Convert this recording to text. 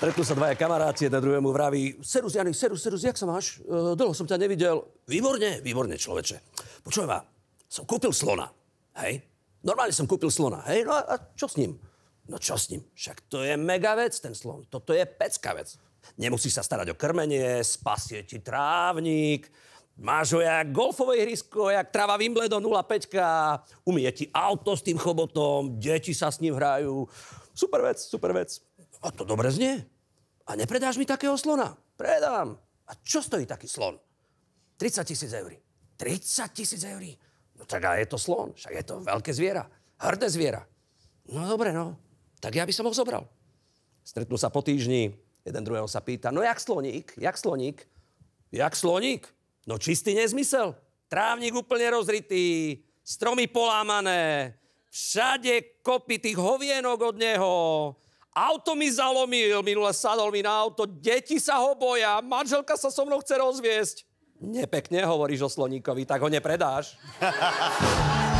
Stretnú sa dvaja kamaráti, jeden druhému vraví, Serus, Janik, Serus, Serus, jak sa máš? E, dlho som ťa nevidel. Výborne, výborne, človeče. Počujem ma, som kúpil slona, hej? Normálne som kúpil slona, hej? No a, a čo s ním? No čo s ním? Však to je mega vec, ten slon. Toto je pecka vec. Nemusíš sa starať o krmenie, spasie ti trávnik, máš ho jak golfové ihrisko, jak tráva Wimbledon 05, umie ti auto s tým chobotom, deti sa s ním hrajú. Super vec, super vec. A to dobre znie. A nepredáš mi takého slona? Predám. A čo stojí taký slon? 30 tisíc eur. 30 tisíc eur? No a je to slon, však je to veľké zviera. Hrdé zviera. No dobre, no. Tak ja by som ho zobral. Stretnú sa po týždni, jeden druhého sa pýta, no jak sloník, jak sloník? Jak sloník? No čistý nezmysel. Trávnik úplne rozritý, stromy polámané, všade kopy tých hovienok od neho, Auto mi zalomil, minule sadol mi na auto, deti sa ho boja, manželka sa so mnou chce rozviesť. Nepekne hovoríš o sloníkovi, tak ho nepredáš.